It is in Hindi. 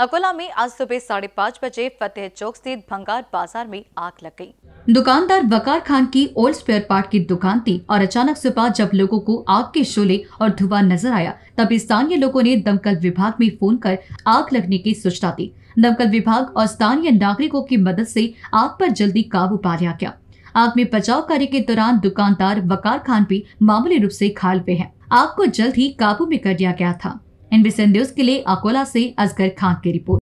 अकोला में आज सुबह साढ़े पाँच बजे फतेह चौक स्थित भंगार बाजार में आग लग गई। दुकानदार बकार खान की ओल्ड स्पेयर पार्ट की दुकान थी और अचानक सुबह जब लोगों को आग के शोले और धुआं नजर आया तब स्थानीय लोगों ने दमकल विभाग में फोन कर आग लगने की सूचना दी दमकल विभाग और स्थानीय नागरिकों की मदद ऐसी आग आरोप जल्दी काबू पा लिया गया आग में बचाव कार्य के दौरान दुकानदार बकार खान भी मामूली रूप ऐसी घायल हुए हैं आग को जल्द ही काबू में कर लिया गया था इन संदेश के लिए अकोला से अजगर खान की रिपोर्ट